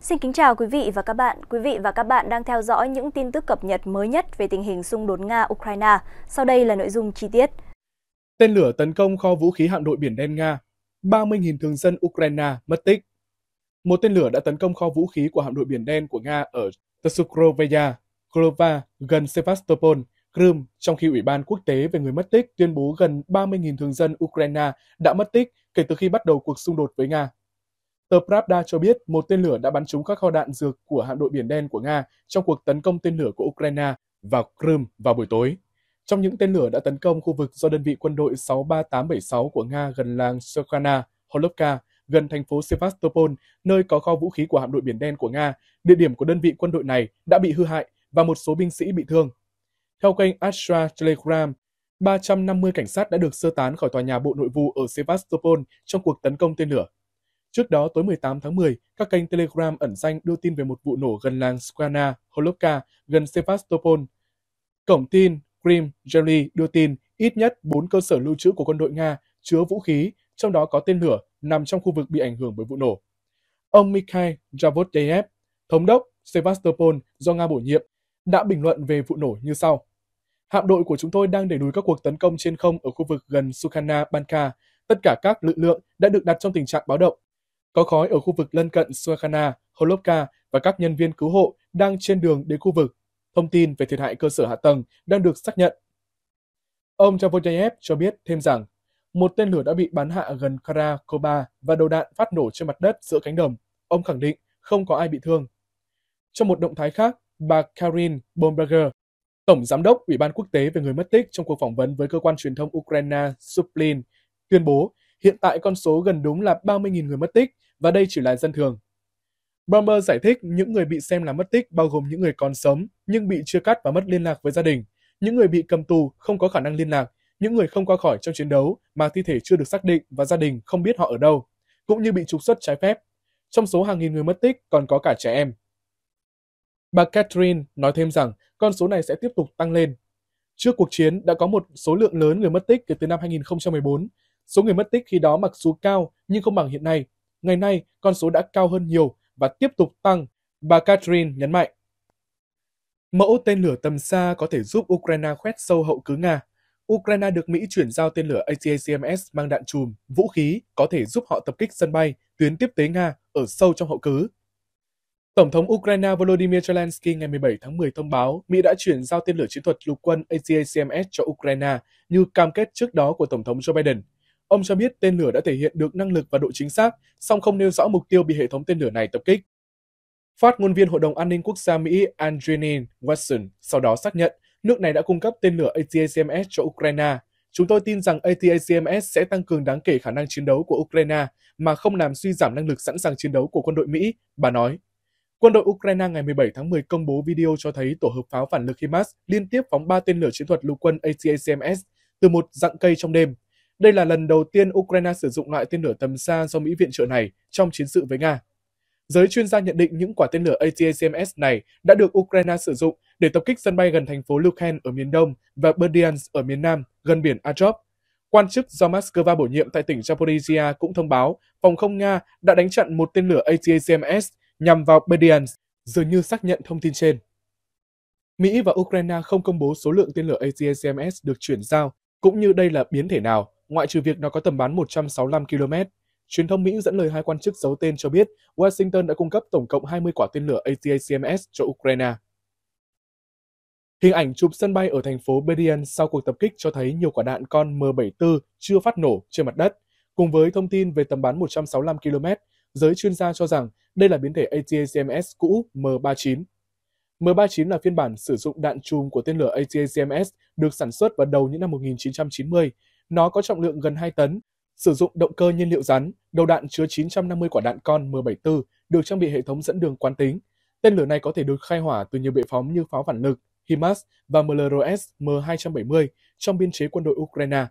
Xin kính chào quý vị và các bạn. Quý vị và các bạn đang theo dõi những tin tức cập nhật mới nhất về tình hình xung đột Nga-Ukraine. Sau đây là nội dung chi tiết. Tên lửa tấn công kho vũ khí hạm đội Biển Đen Nga, 30.000 thường dân Ukraine mất tích. Một tên lửa đã tấn công kho vũ khí của hạm đội Biển Đen của Nga ở Tsukrovaya, Krova, gần Sevastopol, Crimea, trong khi Ủy ban Quốc tế về người mất tích tuyên bố gần 30.000 thường dân Ukraine đã mất tích kể từ khi bắt đầu cuộc xung đột với Nga Tờ Pravda cho biết một tên lửa đã bắn trúng các kho đạn dược của hạm đội Biển Đen của Nga trong cuộc tấn công tên lửa của Ukraine vào Crimea vào buổi tối. Trong những tên lửa đã tấn công khu vực do đơn vị quân đội 63876 của Nga gần làng Sokhana, Holovka, gần thành phố Sevastopol, nơi có kho vũ khí của hạm đội Biển Đen của Nga, địa điểm của đơn vị quân đội này đã bị hư hại và một số binh sĩ bị thương. Theo kênh Astra Telegram, 350 cảnh sát đã được sơ tán khỏi tòa nhà Bộ Nội vụ ở Sevastopol trong cuộc tấn công tên lửa. Trước đó, tối 18 tháng 10, các kênh Telegram ẩn danh đưa tin về một vụ nổ gần làng Skana, Holovka, gần Sevastopol. Cổng tin Krim Jelly đưa tin ít nhất 4 cơ sở lưu trữ của quân đội Nga chứa vũ khí, trong đó có tên lửa, nằm trong khu vực bị ảnh hưởng bởi vụ nổ. Ông Mikhail Javodyev, thống đốc Sevastopol do Nga bổ nhiệm, đã bình luận về vụ nổ như sau. Hạm đội của chúng tôi đang đẩy lùi các cuộc tấn công trên không ở khu vực gần Sukhana Banka. Tất cả các lực lượng đã được đặt trong tình trạng báo động. Có khói ở khu vực lân cận Sukhana, Holovka và các nhân viên cứu hộ đang trên đường đến khu vực. Thông tin về thiệt hại cơ sở hạ tầng đang được xác nhận. Ông Javodayev cho biết thêm rằng, một tên lửa đã bị bắn hạ gần Karakoba và đầu đạn phát nổ trên mặt đất giữa cánh đồng. Ông khẳng định không có ai bị thương. Trong một động thái khác, bà Karin Bomberger, Tổng Giám đốc Ủy ban Quốc tế về người mất tích trong cuộc phỏng vấn với cơ quan truyền thông Ukraine Suplin, tuyên bố hiện tại con số gần đúng là 30.000 người mất tích và đây chỉ là dân thường. Bomber giải thích những người bị xem là mất tích bao gồm những người còn sống nhưng bị chia cắt và mất liên lạc với gia đình, những người bị cầm tù không có khả năng liên lạc, những người không qua khỏi trong chiến đấu mà thi thể chưa được xác định và gia đình không biết họ ở đâu, cũng như bị trục xuất trái phép. Trong số hàng nghìn người mất tích còn có cả trẻ em. Bà Catherine nói thêm rằng con số này sẽ tiếp tục tăng lên. Trước cuộc chiến đã có một số lượng lớn người mất tích kể từ năm 2014 Số người mất tích khi đó mặc dù cao nhưng không bằng hiện nay. Ngày nay, con số đã cao hơn nhiều và tiếp tục tăng, bà Catherine nhấn mạnh. Mẫu tên lửa tầm xa có thể giúp Ukraine khoét sâu hậu cứ Nga. Ukraine được Mỹ chuyển giao tên lửa ATACMS mang đạn chùm, vũ khí có thể giúp họ tập kích sân bay, tuyến tiếp tế Nga ở sâu trong hậu cứ. Tổng thống Ukraine Volodymyr Zelensky ngày 17 tháng 10 thông báo Mỹ đã chuyển giao tên lửa chiến thuật lục quân ATACMS cho Ukraine như cam kết trước đó của Tổng thống Joe Biden – Ông cho biết tên lửa đã thể hiện được năng lực và độ chính xác, song không nêu rõ mục tiêu bị hệ thống tên lửa này tập kích. Phát ngôn viên Hội đồng An ninh Quốc gia Mỹ Andrew Watson sau đó xác nhận nước này đã cung cấp tên lửa ATACMS cho Ukraine. Chúng tôi tin rằng ATACMS sẽ tăng cường đáng kể khả năng chiến đấu của Ukraine mà không làm suy giảm năng lực sẵn sàng chiến đấu của quân đội Mỹ, bà nói. Quân đội Ukraine ngày 17 tháng 10 công bố video cho thấy tổ hợp pháo phản lực HIMARS liên tiếp phóng 3 tên lửa chiến thuật lục quân ATACMS từ một dạng cây trong đêm. Đây là lần đầu tiên Ukraine sử dụng loại tên lửa tầm xa do Mỹ viện trợ này trong chiến sự với Nga. Giới chuyên gia nhận định những quả tên lửa ATACMS này đã được Ukraine sử dụng để tập kích sân bay gần thành phố Lukhen ở miền đông và Berdyansk ở miền nam gần biển Azov. Quan chức do Moscow bổ nhiệm tại tỉnh Zaporizhia cũng thông báo phòng không Nga đã đánh chặn một tên lửa ATACMS nhằm vào Berdyansk, dường như xác nhận thông tin trên. Mỹ và Ukraine không công bố số lượng tên lửa ATACMS được chuyển giao, cũng như đây là biến thể nào. Ngoại trừ việc nó có tầm bắn 165 km, truyền thông Mỹ dẫn lời hai quan chức giấu tên cho biết Washington đã cung cấp tổng cộng 20 quả tên lửa ATACMS cho Ukraine. Hình ảnh chụp sân bay ở thành phố Bedian sau cuộc tập kích cho thấy nhiều quả đạn con M74 chưa phát nổ trên mặt đất. Cùng với thông tin về tầm bắn 165 km, giới chuyên gia cho rằng đây là biến thể ATACMS cũ M39. M39 là phiên bản sử dụng đạn chùm của tên lửa ATACMS được sản xuất vào đầu những năm 1990 nó có trọng lượng gần 2 tấn, sử dụng động cơ nhiên liệu rắn, đầu đạn chứa 950 quả đạn con M74 được trang bị hệ thống dẫn đường quán tính. Tên lửa này có thể được khai hỏa từ nhiều bệ phóng như pháo phản lực, HIMARS và MLRS M270 trong biên chế quân đội Ukraine.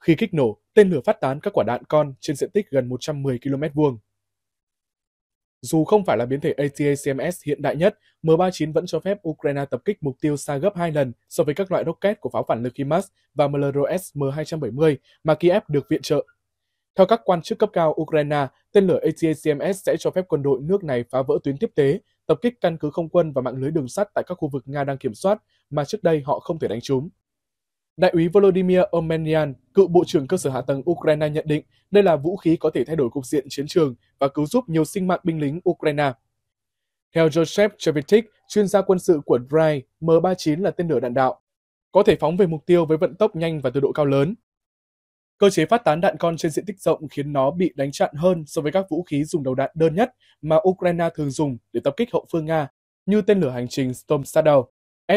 Khi kích nổ, tên lửa phát tán các quả đạn con trên diện tích gần 110 km vuông. Dù không phải là biến thể ATACMS hiện đại nhất, M39 vẫn cho phép Ukraine tập kích mục tiêu xa gấp 2 lần so với các loại rocket của pháo phản lực HIMARS và MLRS M270 mà Kiev được viện trợ. Theo các quan chức cấp cao Ukraine, tên lửa ATACMS sẽ cho phép quân đội nước này phá vỡ tuyến tiếp tế, tập kích căn cứ không quân và mạng lưới đường sắt tại các khu vực Nga đang kiểm soát mà trước đây họ không thể đánh trúng. Đại úy Volodymyr Omenian, cựu Bộ trưởng Cơ sở Hạ tầng Ukraine nhận định đây là vũ khí có thể thay đổi cục diện chiến trường và cứu giúp nhiều sinh mạng binh lính Ukraine. Theo Joseph Chevetik, chuyên gia quân sự của DRI, M39 là tên lửa đạn đạo, có thể phóng về mục tiêu với vận tốc nhanh và từ độ cao lớn. Cơ chế phát tán đạn con trên diện tích rộng khiến nó bị đánh chặn hơn so với các vũ khí dùng đầu đạn đơn nhất mà Ukraine thường dùng để tập kích hậu phương Nga, như tên lửa hành trình Storm Shadow,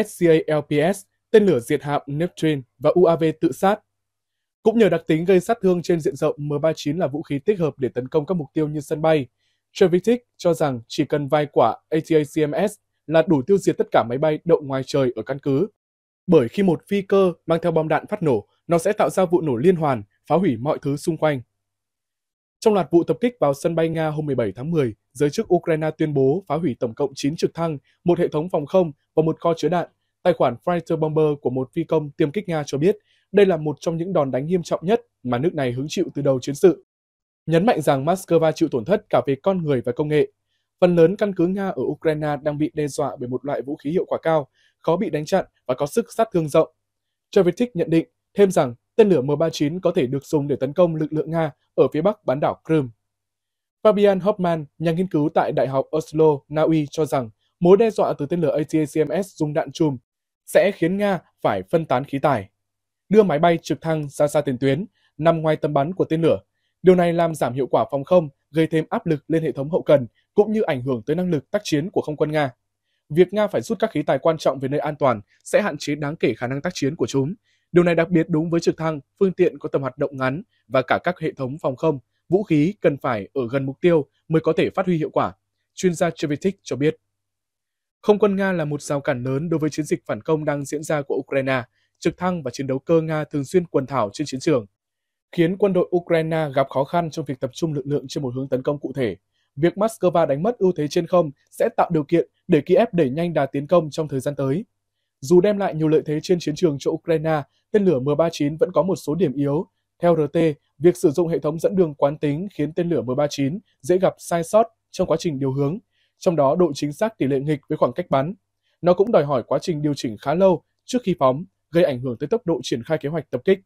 SCALPS tên lửa diệt hạm Neptune và UAV tự sát. Cũng nhờ đặc tính gây sát thương trên diện rộng, M39 là vũ khí tích hợp để tấn công các mục tiêu như sân bay. Trevitic cho rằng chỉ cần vài quả ATACMS là đủ tiêu diệt tất cả máy bay đậu ngoài trời ở căn cứ. Bởi khi một phi cơ mang theo bom đạn phát nổ, nó sẽ tạo ra vụ nổ liên hoàn, phá hủy mọi thứ xung quanh. Trong loạt vụ tập kích vào sân bay Nga hôm 17 tháng 10, giới chức Ukraine tuyên bố phá hủy tổng cộng 9 trực thăng, một hệ thống phòng không và một kho chứa đạn, Tài khoản Fighter Bomber của một phi công tiêm kích Nga cho biết đây là một trong những đòn đánh nghiêm trọng nhất mà nước này hứng chịu từ đầu chiến sự. Nhấn mạnh rằng Moscow chịu tổn thất cả về con người và công nghệ. Phần lớn căn cứ Nga ở Ukraine đang bị đe dọa bởi một loại vũ khí hiệu quả cao, khó bị đánh chặn và có sức sát thương rộng. Trevitic nhận định thêm rằng tên lửa M39 có thể được dùng để tấn công lực lượng Nga ở phía bắc bán đảo Crimea. Fabian Hoffman, nhà nghiên cứu tại Đại học Oslo, Na Uy cho rằng mối đe dọa từ tên lửa ATACMS dùng đạn chùm sẽ khiến Nga phải phân tán khí tài, đưa máy bay trực thăng ra xa tiền tuyến, nằm ngoài tầm bắn của tên lửa. Điều này làm giảm hiệu quả phòng không, gây thêm áp lực lên hệ thống hậu cần cũng như ảnh hưởng tới năng lực tác chiến của không quân Nga. Việc Nga phải rút các khí tài quan trọng về nơi an toàn sẽ hạn chế đáng kể khả năng tác chiến của chúng. Điều này đặc biệt đúng với trực thăng, phương tiện có tầm hoạt động ngắn và cả các hệ thống phòng không, vũ khí cần phải ở gần mục tiêu mới có thể phát huy hiệu quả. Chuyên gia Chevetic cho biết. Không quân Nga là một rào cản lớn đối với chiến dịch phản công đang diễn ra của Ukraine, trực thăng và chiến đấu cơ Nga thường xuyên quần thảo trên chiến trường, khiến quân đội Ukraine gặp khó khăn trong việc tập trung lực lượng trên một hướng tấn công cụ thể. Việc Moscow đánh mất ưu thế trên không sẽ tạo điều kiện để Kiev đẩy nhanh đà tiến công trong thời gian tới. Dù đem lại nhiều lợi thế trên chiến trường cho Ukraine, tên lửa M39 vẫn có một số điểm yếu. Theo RT, việc sử dụng hệ thống dẫn đường quán tính khiến tên lửa M39 dễ gặp sai sót trong quá trình điều hướng, trong đó độ chính xác tỷ lệ nghịch với khoảng cách bắn. Nó cũng đòi hỏi quá trình điều chỉnh khá lâu trước khi phóng, gây ảnh hưởng tới tốc độ triển khai kế hoạch tập kích.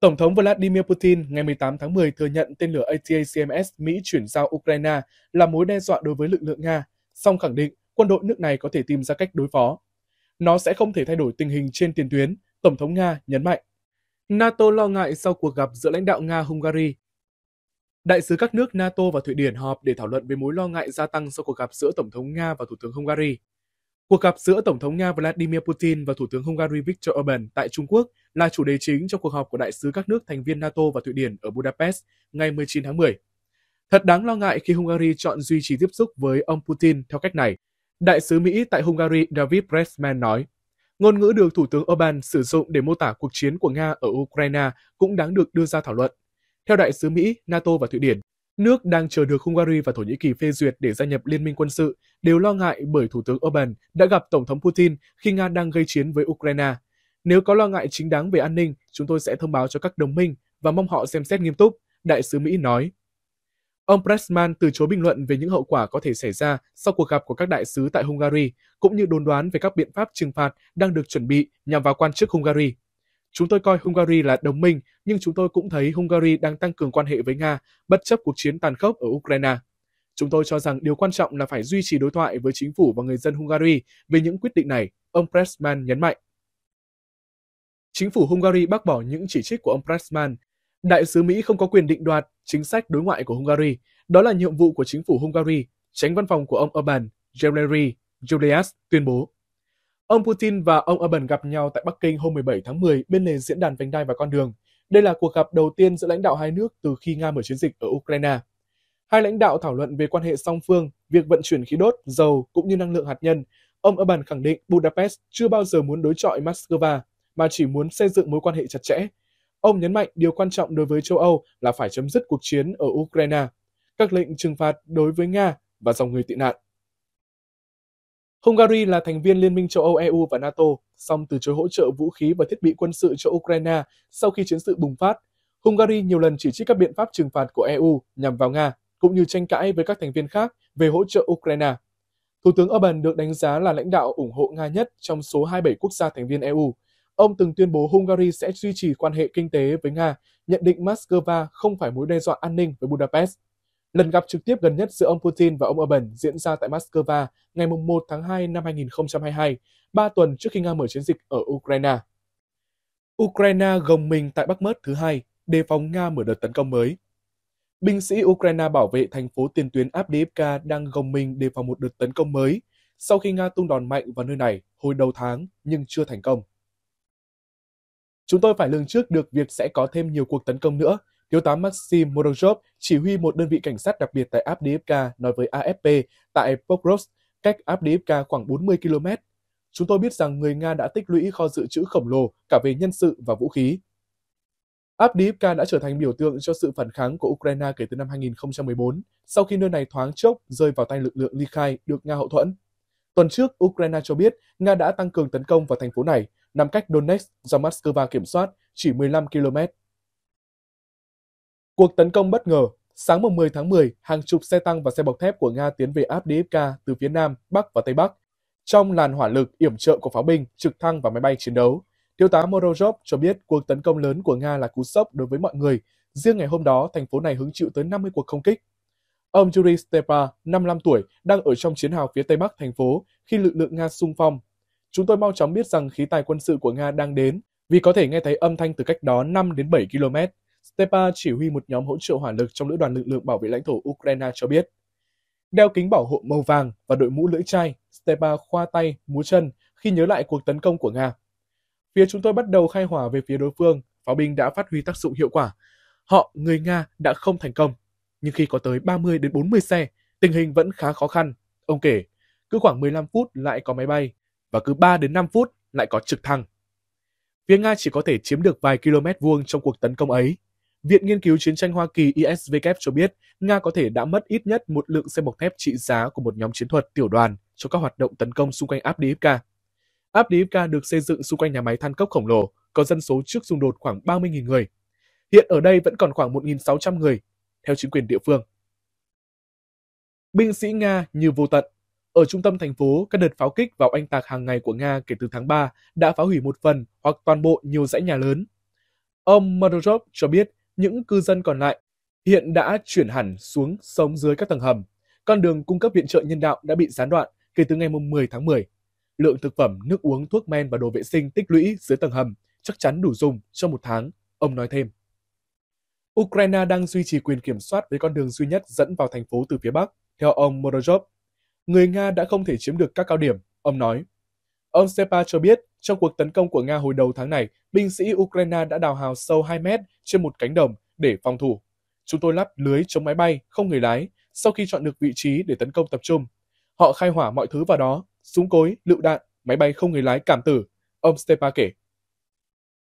Tổng thống Vladimir Putin ngày 18 tháng 10 thừa nhận tên lửa ATACMS Mỹ chuyển giao Ukraine là mối đe dọa đối với lực lượng Nga, song khẳng định quân đội nước này có thể tìm ra cách đối phó. Nó sẽ không thể thay đổi tình hình trên tiền tuyến, Tổng thống Nga nhấn mạnh. NATO lo ngại sau cuộc gặp giữa lãnh đạo Nga-Hungary Đại sứ các nước NATO và Thụy Điển họp để thảo luận về mối lo ngại gia tăng sau cuộc gặp giữa Tổng thống Nga và Thủ tướng Hungary. Cuộc gặp giữa Tổng thống Nga Vladimir Putin và Thủ tướng Hungary Viktor Orbán tại Trung Quốc là chủ đề chính trong cuộc họp của đại sứ các nước thành viên NATO và Thụy Điển ở Budapest ngày 19 tháng 10. Thật đáng lo ngại khi Hungary chọn duy trì tiếp xúc với ông Putin theo cách này, đại sứ Mỹ tại Hungary David Pressman nói. Ngôn ngữ được Thủ tướng Orbán sử dụng để mô tả cuộc chiến của Nga ở Ukraine cũng đáng được đưa ra thảo luận. Theo đại sứ Mỹ, NATO và Thụy Điển, nước đang chờ được Hungary và Thổ Nhĩ Kỳ phê duyệt để gia nhập liên minh quân sự đều lo ngại bởi Thủ tướng Orbán đã gặp Tổng thống Putin khi Nga đang gây chiến với Ukraine. Nếu có lo ngại chính đáng về an ninh, chúng tôi sẽ thông báo cho các đồng minh và mong họ xem xét nghiêm túc, đại sứ Mỹ nói. Ông Pressman từ chối bình luận về những hậu quả có thể xảy ra sau cuộc gặp của các đại sứ tại Hungary, cũng như đồn đoán về các biện pháp trừng phạt đang được chuẩn bị nhằm vào quan chức Hungary. Chúng tôi coi Hungary là đồng minh, nhưng chúng tôi cũng thấy Hungary đang tăng cường quan hệ với Nga, bất chấp cuộc chiến tàn khốc ở Ukraine. Chúng tôi cho rằng điều quan trọng là phải duy trì đối thoại với chính phủ và người dân Hungary về những quyết định này, ông Pressman nhấn mạnh. Chính phủ Hungary bác bỏ những chỉ trích của ông Pressman. Đại sứ Mỹ không có quyền định đoạt chính sách đối ngoại của Hungary. Đó là nhiệm vụ của chính phủ Hungary, tránh văn phòng của ông Orbán, Jerry Julius tuyên bố. Ông Putin và ông Orbán gặp nhau tại Bắc Kinh hôm 17 tháng 10 bên lề diễn đàn vành đai và con đường. Đây là cuộc gặp đầu tiên giữa lãnh đạo hai nước từ khi Nga mở chiến dịch ở Ukraine. Hai lãnh đạo thảo luận về quan hệ song phương, việc vận chuyển khí đốt, dầu cũng như năng lượng hạt nhân. Ông Orbán khẳng định Budapest chưa bao giờ muốn đối chọi Moscow mà chỉ muốn xây dựng mối quan hệ chặt chẽ. Ông nhấn mạnh điều quan trọng đối với châu Âu là phải chấm dứt cuộc chiến ở Ukraine, các lệnh trừng phạt đối với Nga và dòng người tị nạn. Hungary là thành viên Liên minh châu Âu EU và NATO, song từ chối hỗ trợ vũ khí và thiết bị quân sự cho Ukraine sau khi chiến sự bùng phát. Hungary nhiều lần chỉ trích các biện pháp trừng phạt của EU nhằm vào Nga, cũng như tranh cãi với các thành viên khác về hỗ trợ Ukraine. Thủ tướng Orbán được đánh giá là lãnh đạo ủng hộ Nga nhất trong số 27 quốc gia thành viên EU. Ông từng tuyên bố Hungary sẽ duy trì quan hệ kinh tế với Nga, nhận định Moscow không phải mối đe dọa an ninh với Budapest. Lần gặp trực tiếp gần nhất giữa ông Putin và ông Orbán diễn ra tại Moscow ngày 1 tháng 2 năm 2022, ba tuần trước khi Nga mở chiến dịch ở Ukraine. Ukraine gồng mình tại Bắc Mớt thứ hai, đề phòng Nga mở đợt tấn công mới. Binh sĩ Ukraine bảo vệ thành phố tiền tuyến Abdiivka đang gồng mình đề phòng một đợt tấn công mới sau khi Nga tung đòn mạnh vào nơi này hồi đầu tháng nhưng chưa thành công. Chúng tôi phải lường trước được việc sẽ có thêm nhiều cuộc tấn công nữa Thiếu tá Maxim Morozov, chỉ huy một đơn vị cảnh sát đặc biệt tại Abdiivka, nói với AFP tại Pokrovsk, cách Abdiivka khoảng 40 km. Chúng tôi biết rằng người Nga đã tích lũy kho dự trữ khổng lồ cả về nhân sự và vũ khí. Abdiivka đã trở thành biểu tượng cho sự phản kháng của Ukraine kể từ năm 2014, sau khi nơi này thoáng chốc rơi vào tay lực lượng ly khai được Nga hậu thuẫn. Tuần trước, Ukraine cho biết Nga đã tăng cường tấn công vào thành phố này, nằm cách Donetsk do Moscow kiểm soát chỉ 15 km. Cuộc tấn công bất ngờ, sáng 10 tháng 10, hàng chục xe tăng và xe bọc thép của Nga tiến về Avdiivka từ phía Nam, Bắc và Tây Bắc. Trong làn hỏa lực yểm trợ của pháo binh, trực thăng và máy bay chiến đấu, Thiếu tá Morozov cho biết cuộc tấn công lớn của Nga là cú sốc đối với mọi người. Riêng ngày hôm đó, thành phố này hứng chịu tới 50 cuộc không kích. Ông Yuri Stepa, 55 tuổi, đang ở trong chiến hào phía tây bắc thành phố khi lực lượng Nga xung phong. Chúng tôi mau chóng biết rằng khí tài quân sự của Nga đang đến vì có thể nghe thấy âm thanh từ cách đó 5 đến 7 km. Stepa chỉ huy một nhóm hỗ trợ hỏa lực trong lữ đoàn lực lượng bảo vệ lãnh thổ Ukraine cho biết. Đeo kính bảo hộ màu vàng và đội mũ lưỡi chai, Stepa khoa tay, múa chân khi nhớ lại cuộc tấn công của Nga. Phía chúng tôi bắt đầu khai hỏa về phía đối phương, pháo binh đã phát huy tác dụng hiệu quả. Họ, người Nga, đã không thành công. Nhưng khi có tới 30 đến 40 xe, tình hình vẫn khá khó khăn. Ông kể, cứ khoảng 15 phút lại có máy bay và cứ 3 đến 5 phút lại có trực thăng. Phía Nga chỉ có thể chiếm được vài km vuông trong cuộc tấn công ấy Viện Nghiên cứu Chiến tranh Hoa Kỳ ISVK cho biết, Nga có thể đã mất ít nhất một lượng xe bọc thép trị giá của một nhóm chiến thuật tiểu đoàn cho các hoạt động tấn công xung quanh Abdiivka. Abdiivka được xây dựng xung quanh nhà máy than cốc khổng lồ, có dân số trước xung đột khoảng 30.000 người. Hiện ở đây vẫn còn khoảng 1.600 người, theo chính quyền địa phương. Binh sĩ Nga như vô tận. Ở trung tâm thành phố, các đợt pháo kích vào anh tạc hàng ngày của Nga kể từ tháng 3 đã phá hủy một phần hoặc toàn bộ nhiều dãy nhà lớn. Ông Madurov cho biết những cư dân còn lại hiện đã chuyển hẳn xuống sống dưới các tầng hầm. Con đường cung cấp viện trợ nhân đạo đã bị gián đoạn kể từ ngày 10 tháng 10. Lượng thực phẩm, nước uống, thuốc men và đồ vệ sinh tích lũy dưới tầng hầm chắc chắn đủ dùng trong một tháng, ông nói thêm. Ukraine đang duy trì quyền kiểm soát với con đường duy nhất dẫn vào thành phố từ phía Bắc, theo ông Morozov. Người Nga đã không thể chiếm được các cao điểm, ông nói. Ông Sepa cho biết trong cuộc tấn công của Nga hồi đầu tháng này, binh sĩ Ukraine đã đào hào sâu 2 mét trên một cánh đồng để phòng thủ. Chúng tôi lắp lưới chống máy bay, không người lái, sau khi chọn được vị trí để tấn công tập trung. Họ khai hỏa mọi thứ vào đó, súng cối, lựu đạn, máy bay không người lái cảm tử, ông Stepa kể.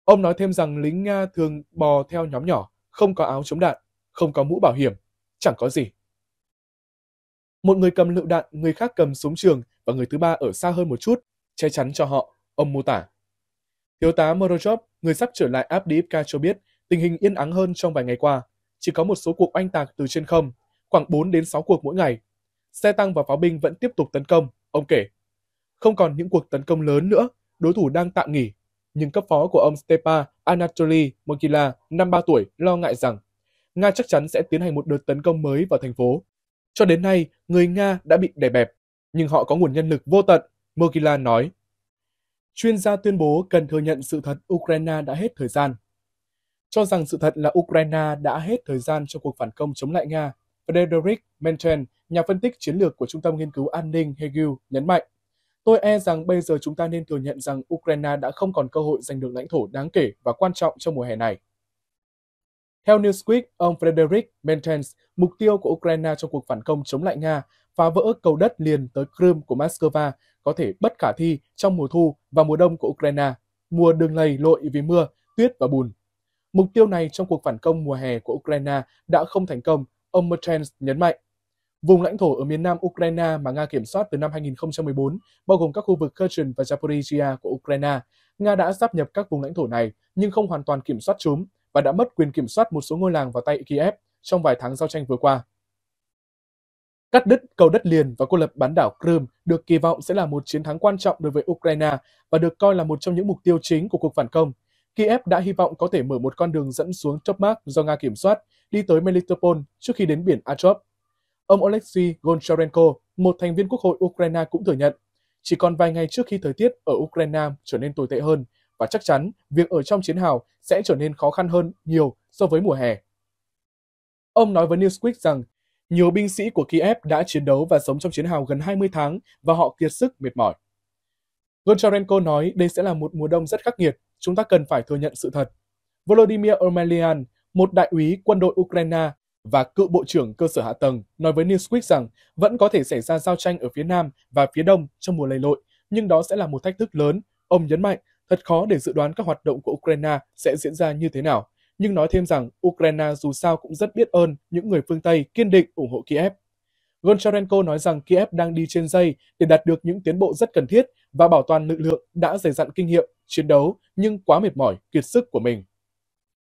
Ông nói thêm rằng lính Nga thường bò theo nhóm nhỏ, không có áo chống đạn, không có mũ bảo hiểm, chẳng có gì. Một người cầm lựu đạn, người khác cầm súng trường và người thứ ba ở xa hơn một chút, che chắn cho họ Ông mô tả. Thiếu tá Morozov, người sắp trở lại Abdiivka cho biết tình hình yên ắng hơn trong vài ngày qua. Chỉ có một số cuộc oanh tạc từ trên không, khoảng 4 đến 6 cuộc mỗi ngày. Xe tăng và pháo binh vẫn tiếp tục tấn công, ông kể. Không còn những cuộc tấn công lớn nữa, đối thủ đang tạm nghỉ. Nhưng cấp phó của ông Stepa Anatoly Mokila, 53 tuổi, lo ngại rằng Nga chắc chắn sẽ tiến hành một đợt tấn công mới vào thành phố. Cho đến nay, người Nga đã bị đè bẹp, nhưng họ có nguồn nhân lực vô tận, Mokila nói chuyên gia tuyên bố cần thừa nhận sự thật Ukraine đã hết thời gian. Cho rằng sự thật là Ukraine đã hết thời gian cho cuộc phản công chống lại Nga, Frederick Menten, nhà phân tích chiến lược của Trung tâm Nghiên cứu An ninh Hegel, nhấn mạnh, Tôi e rằng bây giờ chúng ta nên thừa nhận rằng Ukraine đã không còn cơ hội giành được lãnh thổ đáng kể và quan trọng trong mùa hè này. Theo Newsweek, ông Frederick Menten, mục tiêu của Ukraine trong cuộc phản công chống lại Nga phá vỡ cầu đất liền tới Crimea của Moscow có thể bất khả thi trong mùa thu và mùa đông của Ukraine, mùa đường lầy lội vì mưa, tuyết và bùn. Mục tiêu này trong cuộc phản công mùa hè của Ukraine đã không thành công, ông Mertens nhấn mạnh. Vùng lãnh thổ ở miền nam Ukraine mà Nga kiểm soát từ năm 2014, bao gồm các khu vực Kherson và Zaporizhia của Ukraine, Nga đã sáp nhập các vùng lãnh thổ này nhưng không hoàn toàn kiểm soát chúng và đã mất quyền kiểm soát một số ngôi làng vào tay Kiev trong vài tháng giao tranh vừa qua. Cắt đứt cầu đất liền và cô lập bán đảo Crimea được kỳ vọng sẽ là một chiến thắng quan trọng đối với Ukraine và được coi là một trong những mục tiêu chính của cuộc phản công. Kiev đã hy vọng có thể mở một con đường dẫn xuống Topmak do Nga kiểm soát, đi tới Melitopol trước khi đến biển Azov. Ông Oleksiy Goncharenko, một thành viên Quốc hội Ukraine cũng thừa nhận, chỉ còn vài ngày trước khi thời tiết ở Ukraine trở nên tồi tệ hơn và chắc chắn việc ở trong chiến hào sẽ trở nên khó khăn hơn nhiều so với mùa hè. Ông nói với Newsweek rằng nhiều binh sĩ của Kiev đã chiến đấu và sống trong chiến hào gần 20 tháng và họ kiệt sức mệt mỏi. Goncharenko nói đây sẽ là một mùa đông rất khắc nghiệt, chúng ta cần phải thừa nhận sự thật. Volodymyr Ormelian, một đại úy quân đội Ukraine và cựu bộ trưởng cơ sở hạ tầng, nói với Newsweek rằng vẫn có thể xảy ra giao tranh ở phía Nam và phía Đông trong mùa lầy lội, nhưng đó sẽ là một thách thức lớn. Ông nhấn mạnh, thật khó để dự đoán các hoạt động của Ukraine sẽ diễn ra như thế nào nhưng nói thêm rằng Ukraine dù sao cũng rất biết ơn những người phương Tây kiên định ủng hộ Kiev. Goncharenko nói rằng Kiev đang đi trên dây để đạt được những tiến bộ rất cần thiết và bảo toàn lực lượng đã dày dặn kinh nghiệm, chiến đấu nhưng quá mệt mỏi, kiệt sức của mình.